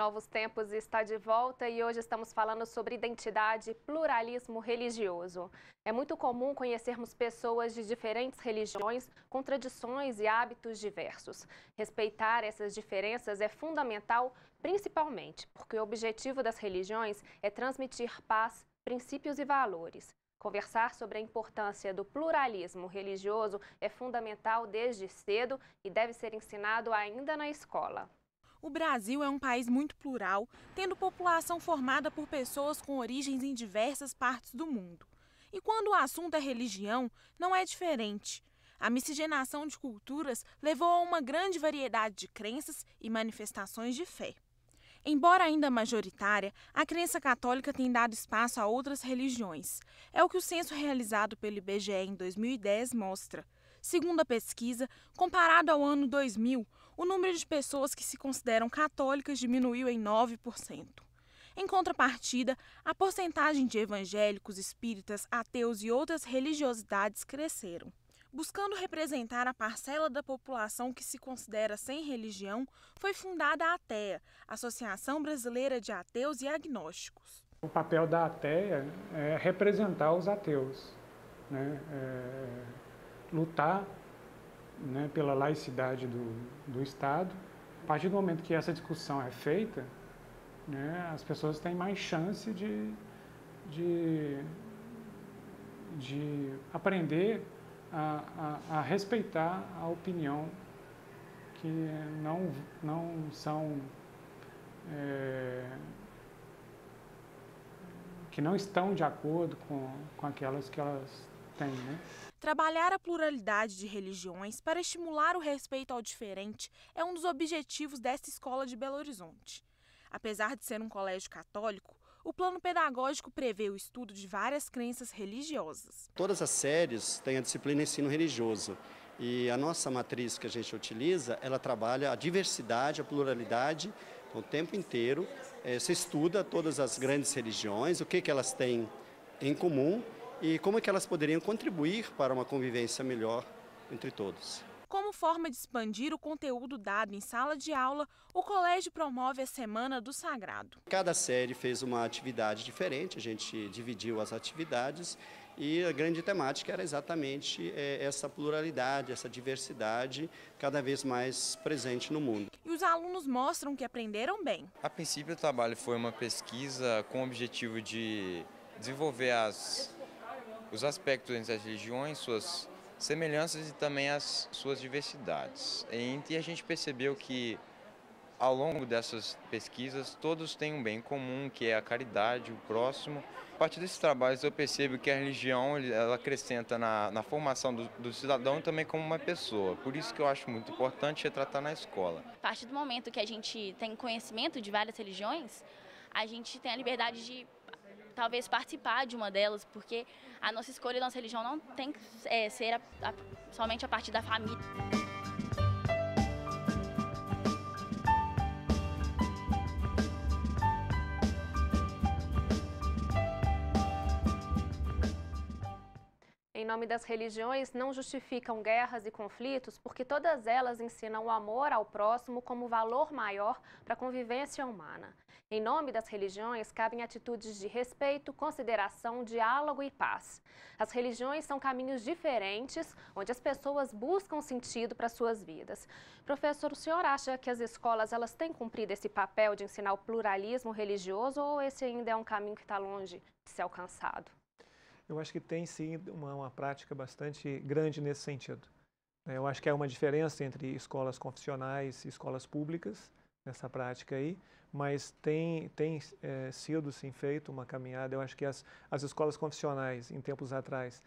Novos Tempos está de volta e hoje estamos falando sobre identidade e pluralismo religioso. É muito comum conhecermos pessoas de diferentes religiões, com tradições e hábitos diversos. Respeitar essas diferenças é fundamental, principalmente porque o objetivo das religiões é transmitir paz, princípios e valores. Conversar sobre a importância do pluralismo religioso é fundamental desde cedo e deve ser ensinado ainda na escola. O Brasil é um país muito plural, tendo população formada por pessoas com origens em diversas partes do mundo. E quando o assunto é religião, não é diferente. A miscigenação de culturas levou a uma grande variedade de crenças e manifestações de fé. Embora ainda majoritária, a crença católica tem dado espaço a outras religiões. É o que o censo realizado pelo IBGE em 2010 mostra. Segundo a pesquisa, comparado ao ano 2000, o número de pessoas que se consideram católicas diminuiu em 9%. Em contrapartida, a porcentagem de evangélicos, espíritas, ateus e outras religiosidades cresceram. Buscando representar a parcela da população que se considera sem religião, foi fundada a ATEA, Associação Brasileira de Ateus e Agnósticos. O papel da ATEA é representar os ateus, né? é lutar né, pela laicidade do, do Estado, a partir do momento que essa discussão é feita, né, as pessoas têm mais chance de, de, de aprender a, a, a respeitar a opinião que não, não são. É, que não estão de acordo com, com aquelas que elas têm, né? Trabalhar a pluralidade de religiões para estimular o respeito ao diferente é um dos objetivos desta escola de Belo Horizonte. Apesar de ser um colégio católico, o plano pedagógico prevê o estudo de várias crenças religiosas. Todas as séries têm a disciplina ensino religioso. E a nossa matriz que a gente utiliza, ela trabalha a diversidade, a pluralidade então, o tempo inteiro. É, se estuda todas as grandes religiões, o que, que elas têm em comum e como é que elas poderiam contribuir para uma convivência melhor entre todos. Como forma de expandir o conteúdo dado em sala de aula, o colégio promove a Semana do Sagrado. Cada série fez uma atividade diferente, a gente dividiu as atividades e a grande temática era exatamente é, essa pluralidade, essa diversidade cada vez mais presente no mundo. E os alunos mostram que aprenderam bem. A princípio, o trabalho foi uma pesquisa com o objetivo de desenvolver as os aspectos entre as religiões, suas semelhanças e também as suas diversidades. E a gente percebeu que, ao longo dessas pesquisas, todos têm um bem comum, que é a caridade, o próximo. A partir desses trabalhos, eu percebo que a religião ela acrescenta na, na formação do, do cidadão também como uma pessoa. Por isso que eu acho muito importante retratar na escola. A partir do momento que a gente tem conhecimento de várias religiões, a gente tem a liberdade de talvez participar de uma delas, porque a nossa escolha e nossa religião não tem que é, ser a, a, somente a partir da família. Em nome das religiões, não justificam guerras e conflitos porque todas elas ensinam o amor ao próximo como valor maior para a convivência humana. Em nome das religiões, cabem atitudes de respeito, consideração, diálogo e paz. As religiões são caminhos diferentes, onde as pessoas buscam sentido para suas vidas. Professor, o senhor acha que as escolas elas têm cumprido esse papel de ensinar o pluralismo religioso ou esse ainda é um caminho que está longe de ser alcançado? Eu acho que tem sim uma, uma prática bastante grande nesse sentido. Né? Eu acho que há uma diferença entre escolas confissionais e escolas públicas nessa prática aí, mas tem, tem é, sido, sim, feito uma caminhada. Eu acho que as, as escolas confissionais, em tempos atrás,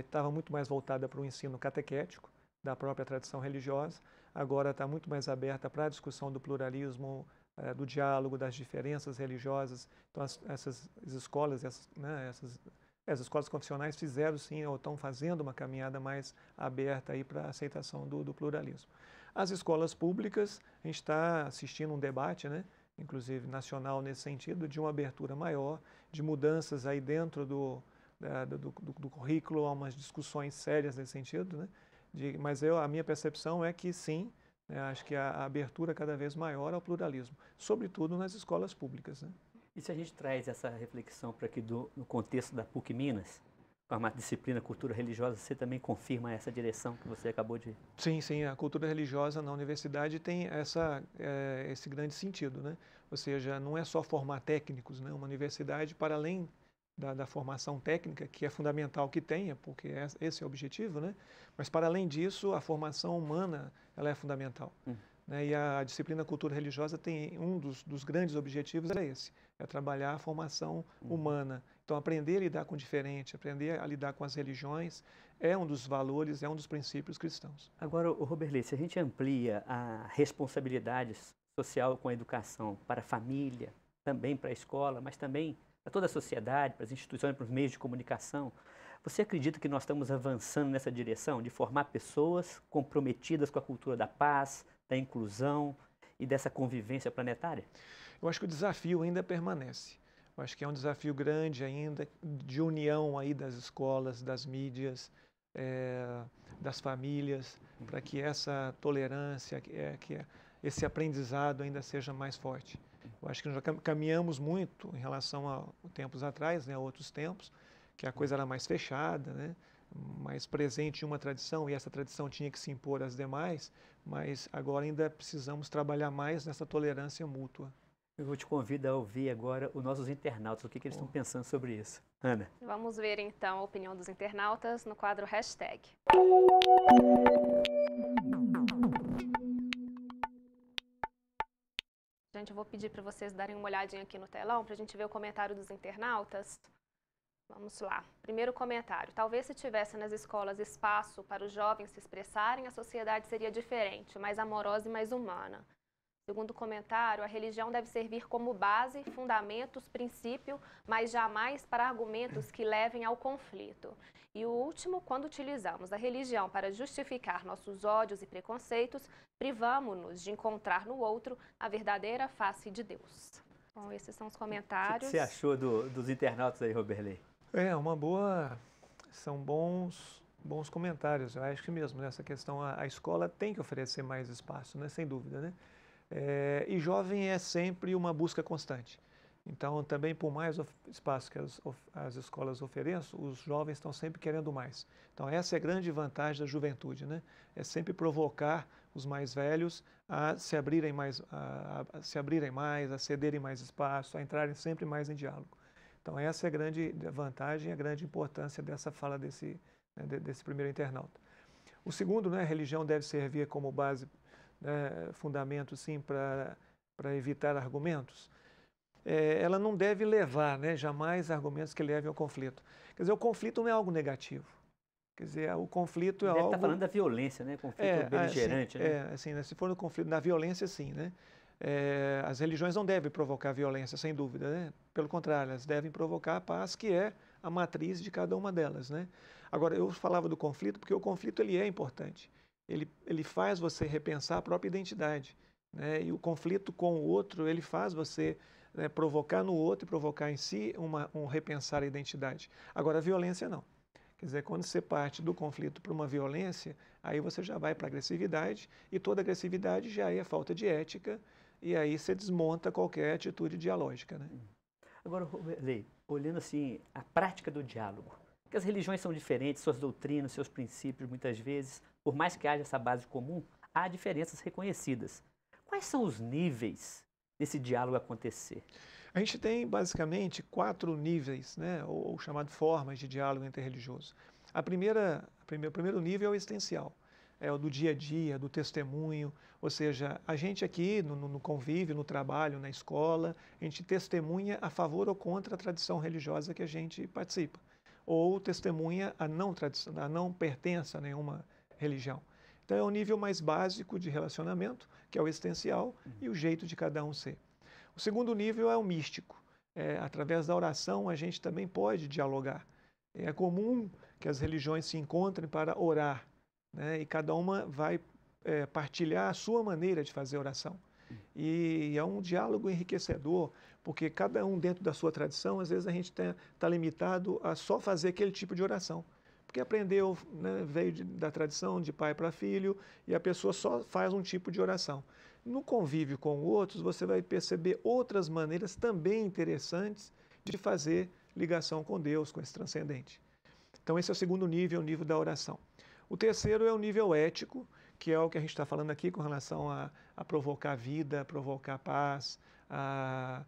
estavam é, muito mais voltada para o ensino catequético, da própria tradição religiosa, agora está muito mais aberta para a discussão do pluralismo, é, do diálogo, das diferenças religiosas. Então, as, essas escolas, essas, né, essas, as escolas confissionais fizeram, sim, ou estão fazendo uma caminhada mais aberta aí para a aceitação do, do pluralismo. As escolas públicas, a gente está assistindo um debate, né, inclusive nacional nesse sentido, de uma abertura maior, de mudanças aí dentro do, da, do, do, do, currículo, há umas discussões sérias nesse sentido, né? De, mas eu, a minha percepção é que sim, né, acho que a, a abertura cada vez maior ao pluralismo, sobretudo nas escolas públicas. Né? E se a gente traz essa reflexão para aqui do, no contexto da PUC Minas, a disciplina cultura religiosa, você também confirma essa direção que você acabou de. Sim, sim. A cultura religiosa na universidade tem essa, é, esse grande sentido, né? Ou seja, não é só formar técnicos, né? Uma universidade, para além da, da formação técnica, que é fundamental que tenha, porque é, esse é o objetivo, né? Mas para além disso, a formação humana ela é fundamental. Hum. Né? E a disciplina Cultura Religiosa tem um dos, dos grandes objetivos é esse, é trabalhar a formação uhum. humana. Então, aprender a lidar com o diferente, aprender a lidar com as religiões, é um dos valores, é um dos princípios cristãos. Agora, Lee, se a gente amplia a responsabilidade social com a educação para a família, também para a escola, mas também para toda a sociedade, para as instituições, para os meios de comunicação, você acredita que nós estamos avançando nessa direção de formar pessoas comprometidas com a cultura da paz, da inclusão e dessa convivência planetária? Eu acho que o desafio ainda permanece. Eu acho que é um desafio grande ainda de união aí das escolas, das mídias, é, das famílias, para que essa tolerância, é, que é, esse aprendizado ainda seja mais forte. Eu acho que nós já caminhamos muito em relação a tempos atrás, né, a outros tempos, que a coisa era mais fechada, né? mais presente em uma tradição e essa tradição tinha que se impor às demais, mas agora ainda precisamos trabalhar mais nessa tolerância mútua. Eu te convido a ouvir agora os nossos internautas, o que, que eles estão pensando sobre isso. Ana. Vamos ver então a opinião dos internautas no quadro hashtag. Gente, eu vou pedir para vocês darem uma olhadinha aqui no telão para a gente ver o comentário dos internautas. Vamos lá. Primeiro comentário. Talvez se tivesse nas escolas espaço para os jovens se expressarem, a sociedade seria diferente, mais amorosa e mais humana. Segundo comentário, a religião deve servir como base, fundamentos, princípio, mas jamais para argumentos que levem ao conflito. E o último, quando utilizamos a religião para justificar nossos ódios e preconceitos, privamos-nos de encontrar no outro a verdadeira face de Deus. Bom, esses são os comentários. O que você achou do, dos internautas aí, Roberley? É, uma boa. São bons bons comentários, eu acho que mesmo nessa né, questão a, a escola tem que oferecer mais espaço, né? sem dúvida, né? É, e jovem é sempre uma busca constante. Então, também, por mais espaço que as, as, escolas ofereçam, os jovens estão sempre querendo mais. Então, essa é a grande vantagem da juventude, né? É sempre provocar os mais velhos a se abrirem mais, a, a, a se abrirem mais, a cederem mais espaço, a entrarem sempre mais em diálogo. Então essa é a grande vantagem, a grande importância dessa fala desse, né, desse primeiro internauta. O segundo, né, a religião deve servir como base, né, fundamento sim, para evitar argumentos. É, ela não deve levar, né, jamais, argumentos que levem ao conflito. Quer dizer, o conflito não é algo negativo. Quer dizer, o conflito é Deve tá algo... Está falando da violência, né? Conflito é, assim, beligerante, assim, né? É, assim, né? se for no conflito, na violência, sim, né? É, as religiões não devem provocar violência, sem dúvida, né? Pelo contrário, elas devem provocar a paz, que é a matriz de cada uma delas, né? Agora, eu falava do conflito porque o conflito ele é importante. Ele, ele faz você repensar a própria identidade, né? E o conflito com o outro, ele faz você né, provocar no outro e provocar em si uma, um repensar a identidade. Agora, a violência não. Quer dizer, quando você parte do conflito para uma violência, aí você já vai para agressividade e toda agressividade já é falta de ética, e aí você desmonta qualquer atitude dialógica. Né? Hum. Agora, Lei, olhando assim a prática do diálogo, porque as religiões são diferentes, suas doutrinas, seus princípios, muitas vezes, por mais que haja essa base comum, há diferenças reconhecidas. Quais são os níveis desse diálogo acontecer? A gente tem basicamente quatro níveis, né, ou, ou chamado formas de diálogo interreligioso. A primeira, a primeira, o primeiro nível é o existencial é, do dia a dia, do testemunho. Ou seja, a gente aqui no, no, convívio, no trabalho, na escola, a gente testemunha a favor ou contra a tradição religiosa que a gente participa, ou testemunha a não, tradição, a não pertença a nenhuma religião. Então é o nível mais básico de relacionamento, que é o existencial, uhum. e o jeito de cada um ser. O segundo nível é o místico. É, através da oração a gente também pode dialogar. É comum que as religiões se encontrem para orar, né? e cada uma vai é, partilhar a sua maneira de fazer oração. E é um diálogo enriquecedor, porque cada um dentro da sua tradição, às vezes a gente está limitado a só fazer aquele tipo de oração. Porque aprendeu, né, veio de, da tradição de pai para filho, e a pessoa só faz um tipo de oração. No convívio com outros, você vai perceber outras maneiras também interessantes de fazer ligação com Deus, com esse transcendente. Então, esse é o segundo nível, é o nível da oração. O terceiro é o nível ético, que é o que a gente está falando aqui com relação a, a provocar vida, provocar paz, a,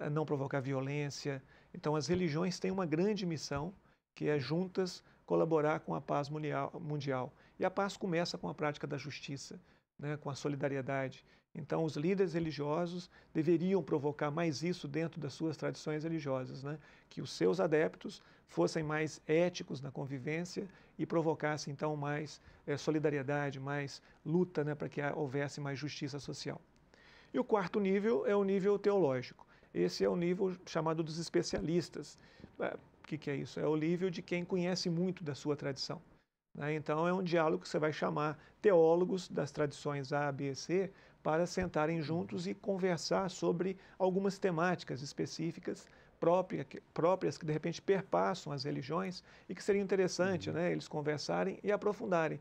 a não provocar violência. Então, as religiões têm uma grande missão, que é juntas colaborar com a paz mundial. E a paz começa com a prática da justiça, né, com a solidariedade. Então, os líderes religiosos deveriam provocar mais isso dentro das suas tradições religiosas, né? que os seus adeptos fossem mais éticos na convivência e provocassem, então, mais é, solidariedade, mais luta né? para que houvesse mais justiça social. E o quarto nível é o nível teológico. Esse é o nível chamado dos especialistas. O é, que, que é isso? É o nível de quem conhece muito da sua tradição. Né? Então, é um diálogo que você vai chamar teólogos das tradições A, B e C para sentarem juntos e conversar sobre algumas temáticas específicas que próprias que de repente perpassam as religiões e que seria interessante uhum. né, eles conversarem e aprofundarem.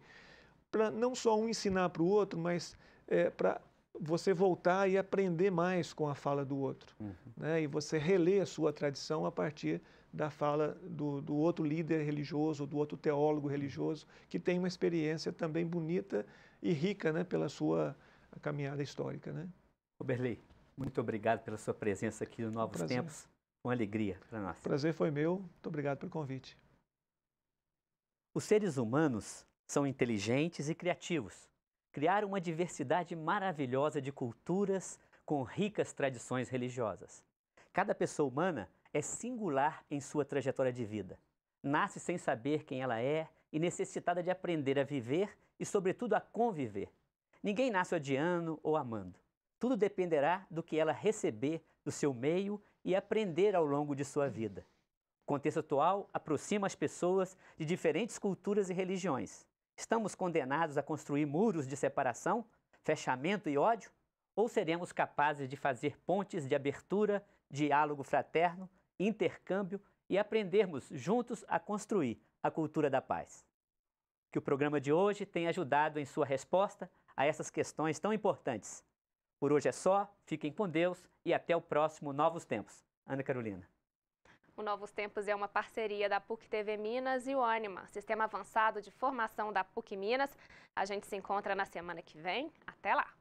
Para não só um ensinar para o outro, mas é, para você voltar e aprender mais com a fala do outro. Uhum. Né, e você reler a sua tradição a partir da fala do, do outro líder religioso, do outro teólogo religioso, que tem uma experiência também bonita e rica né, pela sua a caminhada histórica. Né? Oberlei, muito obrigado pela sua presença aqui no Novos Prazer. Tempos. Uma alegria para nós. Prazer foi meu. Muito obrigado pelo convite. Os seres humanos são inteligentes e criativos. Criaram uma diversidade maravilhosa de culturas com ricas tradições religiosas. Cada pessoa humana é singular em sua trajetória de vida. Nasce sem saber quem ela é e necessitada de aprender a viver e, sobretudo, a conviver Ninguém nasce odiando ou amando. Tudo dependerá do que ela receber do seu meio e aprender ao longo de sua vida. O contexto atual aproxima as pessoas de diferentes culturas e religiões. Estamos condenados a construir muros de separação, fechamento e ódio? Ou seremos capazes de fazer pontes de abertura, diálogo fraterno, intercâmbio e aprendermos juntos a construir a cultura da paz? Que o programa de hoje tenha ajudado em sua resposta a essas questões tão importantes. Por hoje é só, fiquem com Deus e até o próximo Novos Tempos. Ana Carolina. O Novos Tempos é uma parceria da PUC TV Minas e o Anima, sistema avançado de formação da PUC Minas. A gente se encontra na semana que vem. Até lá!